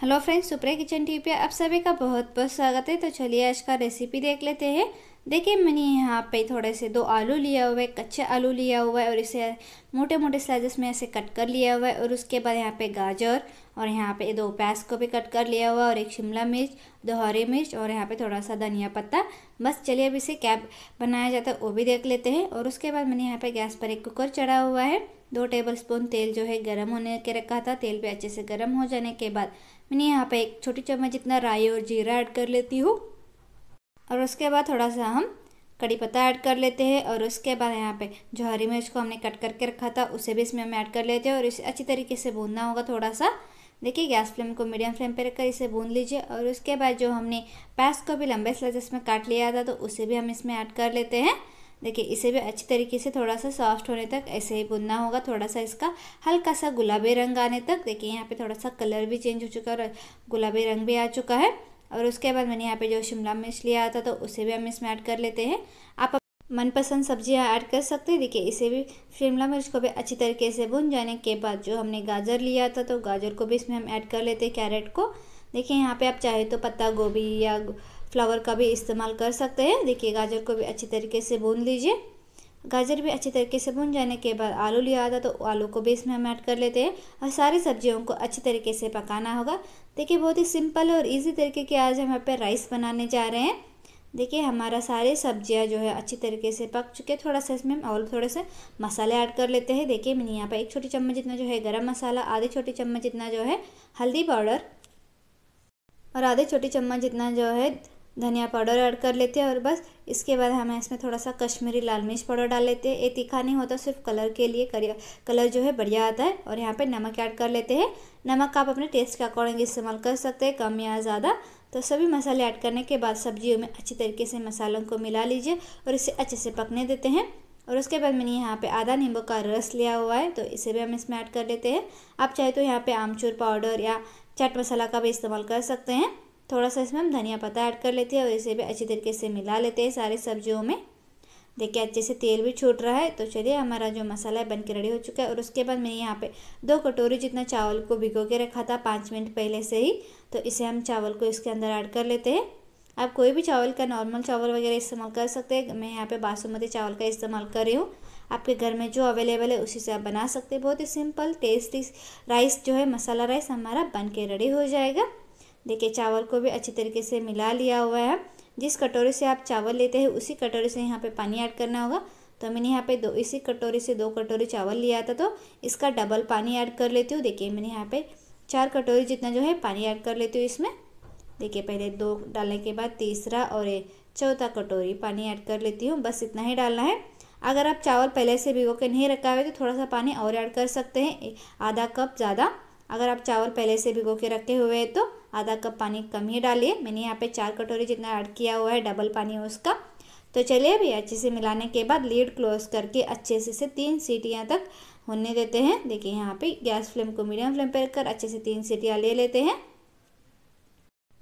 hello friends Supriya kitchen टी पे आप सभी का बहुत बहुत स्वागत है तो चलिए आज का रेसिपी देख लेते हैं देखिए मैंने यहाँ पे थोड़े से दो आलू लिया हुआ है कच्चे आलू लिया हुआ है और इसे मोटे मोटे स्लाइजेस में ऐसे कट कर लिया हुआ है और उसके बाद यहाँ पे गाजर और यहाँ पे दो प्याज को भी कट कर लिया हुआ है और एक शिमला मिर्च दो हरी मिर्च और यहाँ पे थोड़ा सा धनिया पत्ता बस चलिए अब इसे कैब बनाया जाता है वो भी देख लेते हैं और उसके बाद मैंने यहाँ पर गैस पर एक कुकर चढ़ा हुआ है दो टेबल स्पून तेल जो है गर्म होने के रखा था तेल पर अच्छे से गर्म हो जाने के बाद मैंने यहाँ पर एक छोटी चम्मच जितना राई और जीरा ऐड कर लेती हूँ और उसके बाद थोड़ा सा हम कड़ी पत्ता ऐड कर लेते हैं और उसके बाद यहाँ पे जो हरी मिर्च को हमने कट करके रखा था उसे भी इसमें हम ऐड कर लेते हैं और इसे अच्छी तरीके से भूनना होगा थोड़ा सा देखिए गैस फ्लेम को मीडियम फ्लेम पर रखकर इसे भून लीजिए और उसके बाद जो हमने प्याज को भी लंबे स्लाइस में काट लिया था तो उसे भी हम इसमें ऐड कर लेते हैं देखिए इसे भी अच्छी तरीके से थोड़ा सा सॉफ्ट होने तक ऐसे ही भुनना होगा थोड़ा सा इसका हल्का सा गुलाबी रंग आने तक देखिए यहाँ पे थोड़ा सा कलर भी चेंज हो चुका है और गुलाबी रंग भी आ चुका है और उसके बाद मैंने यहाँ पे जो शिमला मिर्च लिया था तो उसे भी हम इसमें ऐड कर लेते हैं आप मनपसंद सब्जियाँ ऐड कर सकते हैं देखिए इसे भी शिमला मिर्च को भी अच्छी तरीके से भुन जाने के बाद जो हमने गाजर लिया था तो गाजर को भी इसमें हम ऐड कर लेते हैं कैरेट को देखिए यहाँ पे आप चाहे तो पत्ता गोभी या फ्लावर का भी इस्तेमाल कर सकते हैं देखिए गाजर को भी अच्छी तरीके से भून लीजिए गाजर भी अच्छे तरीके से भुन जाने के बाद आलू लिया था तो आलू को भी इसमें हम ऐड कर लेते हैं और सारी सब्जियों को अच्छे तरीके से पकाना होगा देखिए बहुत ही सिंपल और इजी तरीके के आज हम यहाँ पर राइस बनाने जा रहे हैं देखिए हमारा सारे सब्ज़ियाँ जो है अच्छी तरीके से पक चुके हैं थोड़ा सा इसमें हम और थोड़े से मसाले ऐड कर लेते हैं देखिए मैंने यहाँ पर एक छोटी चम्मच जितना जो है गर्म मसाला आधी छोटी चम्मच जितना जो है हल्दी पाउडर और आधे छोटी चम्मच जितना जो है धनिया पाउडर ऐड कर लेते हैं और बस इसके बाद हमें इसमें थोड़ा सा कश्मीरी लाल मिर्च पाउडर डाल लेते हैं ये तीखा नहीं होता सिर्फ कलर के लिए करिए कलर जो है बढ़िया आता है और यहाँ पे नमक ऐड कर लेते हैं नमक आप अपने टेस्ट के अकॉर्डिंग इस्तेमाल कर सकते हैं कम या ज़्यादा तो सभी मसाले ऐड करने के बाद सब्जियों में अच्छी तरीके से मसालों को मिला लीजिए और इसे अच्छे से पकने देते हैं और उसके बाद मैंने यहाँ पे आधा नींबू का रस लिया हुआ है तो इसे भी हम इसमें ऐड कर लेते हैं आप चाहे तो यहाँ पे आमचूर पाउडर या चाट मसाला का भी इस्तेमाल कर सकते हैं थोड़ा सा इसमें हम धनिया पत्ता ऐड कर लेते हैं और इसे भी अच्छी तरीके से मिला लेते हैं सारी सब्जियों में देखिए अच्छे से तेल भी छूट रहा है तो चलिए हमारा जो मसाला है बन के रेडी हो चुका है और उसके बाद मैंने यहाँ पे दो कटोरी जितना चावल को भिगो के रखा था पाँच मिनट पहले से ही तो इसे हम चावल को इसके अंदर ऐड कर लेते हैं आप कोई भी चावल का नॉर्मल चावल वगैरह इस्तेमाल कर सकते हैं मैं यहाँ पे बासमती चावल का इस्तेमाल कर रही हूँ आपके घर में जो अवेलेबल है उसी से आप बना सकते हैं बहुत ही सिंपल टेस्टी राइस जो है मसाला राइस हमारा बन के रेडी हो जाएगा देखिए चावल को भी अच्छी तरीके से मिला लिया हुआ है जिस कटोरी से आप चावल लेते हैं उसी कटोरी से यहाँ पे पानी ऐड करना होगा तो मैंने यहाँ पे दो इसी कटोरी से दो कटोरी चावल लिया था तो इसका डबल पानी ऐड कर लेती हूँ देखिए मैंने यहाँ पे चार कटोरी जितना जो है पानी ऐड कर लेती हूँ इसमें देखिए पहले दो डालने के बाद तीसरा और चौथा कटोरी पानी ऐड कर लेती हूँ बस इतना ही डालना है अगर आप चावल पहले से भिगो के नहीं रखा हुआ है तो थोड़ा सा पानी और ऐड कर सकते हैं आधा कप ज़्यादा अगर आप चावल पहले से भिगो के रखे हुए हैं तो आधा कप पानी कम ही डालिए मैंने यहाँ पे चार कटोरी जितना ऐड किया हुआ है डबल पानी उसका तो चलिए अभी अच्छे से मिलाने के बाद लीड क्लोज करके अच्छे से इसे तीन सीटियाँ तक होने देते हैं देखिए यहाँ पे गैस फ्लेम को मीडियम फ्लेम पर कर अच्छे से तीन सीटियाँ ले लेते हैं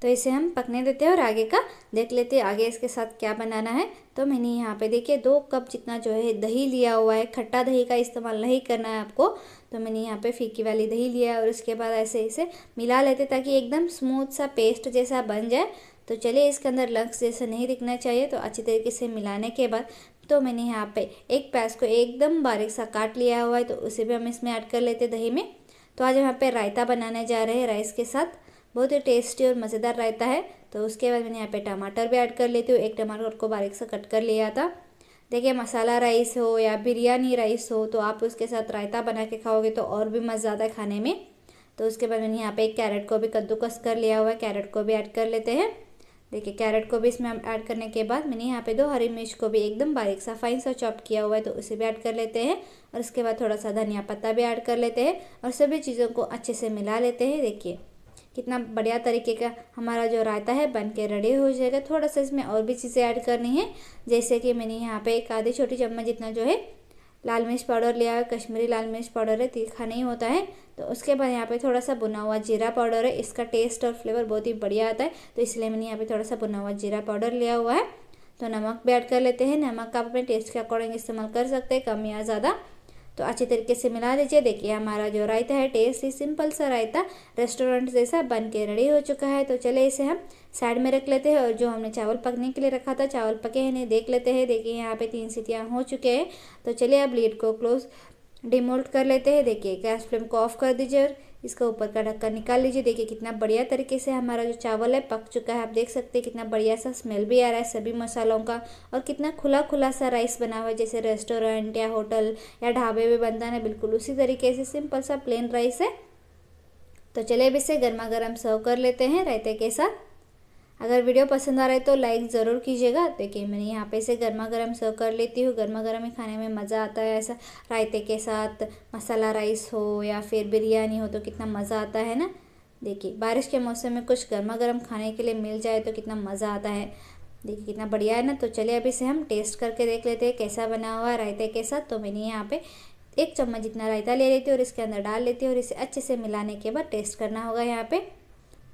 तो इसे हम पकने देते हैं और आगे का देख लेते हैं आगे इसके साथ क्या बनाना है तो मैंने यहाँ पे देखिए दो कप जितना जो है दही लिया हुआ है खट्टा दही का इस्तेमाल नहीं करना है आपको तो मैंने यहाँ पे फीकी वाली दही लिया है और उसके बाद ऐसे इसे मिला लेते ताकि एकदम स्मूथ सा पेस्ट जैसा बन जाए तो चलिए इसके अंदर लंग्स जैसे नहीं दिखना चाहिए तो अच्छी तरीके से मिलाने के बाद तो मैंने यहाँ पर एक प्याज को एकदम बारीक सा काट लिया हुआ है तो उसे भी हम इसमें ऐड कर लेते दही में तो आज यहाँ पर रायता बनाने जा रहे हैं राइस के साथ बहुत ही टेस्टी और मज़ेदार रहता है तो उसके बाद मैंने यहाँ पे टमाटर भी ऐड कर लेती हूँ एक टमाटर को बारीक से कट कर लिया था देखिए मसाला राइस हो या बिरयानी राइस हो तो आप उसके साथ रायता बना के खाओगे तो और भी मज़ा आता है खाने में तो उसके बाद मैंने यहाँ पे एक कैरेट को भी कद्दूकस कर लिया हुआ है कैरेट को भी ऐड कर लेते हैं देखिए कैरेट को भी इसमें हम ऐड करने के बाद मैंने यहाँ पे दो हरी मिर्च को भी एकदम बारीक सा फाइन सा चॉप किया हुआ है तो उसे भी ऐड कर लेते हैं और उसके बाद थोड़ा सा धनिया पत्ता भी ऐड कर लेते हैं और सभी चीज़ों को अच्छे से मिला लेते हैं देखिए कितना बढ़िया तरीके का हमारा जो रायता है बन के रेडी हो जाएगा थोड़ा सा इसमें और भी चीज़ें ऐड करनी है जैसे कि मैंने यहाँ पे एक आधी छोटी चम्मच जितना जो है लाल मिर्च पाउडर लिया है कश्मीरी लाल मिर्च पाउडर है तीखा नहीं होता है तो उसके बाद यहाँ पे थोड़ा सा बुना हुआ जीरा पाउडर है इसका टेस्ट और फ्लेवर बहुत ही बढ़िया आता है तो इसलिए मैंने यहाँ पर थोड़ा सा बुना हुआ जीरा पाउडर लिया हुआ है तो नमक भी ऐड कर लेते हैं नमक का आप अपने टेस्ट के अकॉर्डिंग इस्तेमाल कर सकते हैं कम या ज़्यादा तो अच्छे तरीके से मिला लीजिए देखिए हमारा जो रायता है टेस्टी सिंपल सा रायता रेस्टोरेंट जैसा बन के रेडी हो चुका है तो चले इसे हम साइड में रख लेते हैं और जो हमने चावल पकने के लिए रखा था चावल पके हैं देख लेते हैं देखिए यहाँ पे तीन सीटियाँ हो चुके हैं तो चलिए अब लीड को क्लोज डिमोल्ट कर लेते हैं देखिए गैस फ्लेम को ऑफ कर दीजिए और इसका ऊपर का ढक्कन निकाल लीजिए देखिए कितना बढ़िया तरीके से हमारा जो चावल है पक चुका है आप देख सकते हैं कितना बढ़िया सा स्मेल भी आ रहा है सभी मसालों का और कितना खुला खुला सा राइस बना हुआ है जैसे रेस्टोरेंट या होटल या ढाबे में बनता है बिल्कुल उसी तरीके से सिंपल सा प्लेन राइस है तो चलिए अब इसे गर्मा गर्म सर्व कर लेते हैं रायते के साथ अगर वीडियो पसंद आ रहा है तो लाइक ज़रूर कीजिएगा देखिए मैंने यहाँ पे इसे गर्मा गर्म सर्व कर लेती हूँ गर्मा गर्म ही खाने में मज़ा आता है ऐसा रायते के साथ मसाला राइस हो या फिर बिरयानी हो तो कितना मज़ा आता है ना देखिए बारिश के मौसम में कुछ गर्मा गर्म खाने के लिए मिल जाए तो कितना मज़ा आता है देखिए कितना बढ़िया है ना तो चलिए अभी इसे हम टेस्ट करके देख लेते हैं कैसा बना हुआ है रायते के साथ तो मैंने यहाँ पर एक चम्मच जितना रायता ले लेती हूँ और इसके अंदर डाल लेती हूँ और इसे अच्छे से मिलाने के बाद टेस्ट करना होगा यहाँ पर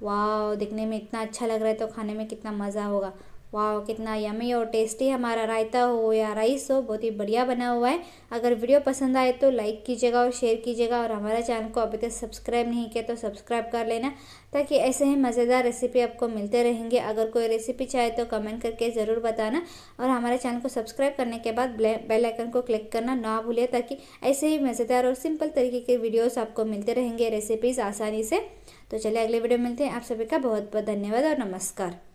वाह दिखने में इतना अच्छा लग रहा है तो खाने में कितना मज़ा होगा वाह कितना यमी और टेस्टी हमारा रायता हो या राइस हो बहुत ही बढ़िया बना हुआ है अगर वीडियो पसंद आए तो लाइक कीजिएगा और शेयर कीजिएगा और हमारा चैनल को अभी तक सब्सक्राइब नहीं किया तो सब्सक्राइब कर लेना ताकि ऐसे ही मज़ेदार रेसिपी आपको मिलते रहेंगे अगर कोई रेसिपी चाहे तो कमेंट करके ज़रूर बताना और हमारे चैनल को सब्सक्राइब करने के बाद बेलाइकन को क्लिक करना ना भूलें ताकि ऐसे ही मज़ेदार और सिंपल तरीके के वीडियोज़ आपको मिलते रहेंगे रेसिपीज़ आसानी से तो चलिए अगले वीडियो मिलते हैं आप सभी का बहुत बहुत धन्यवाद और नमस्कार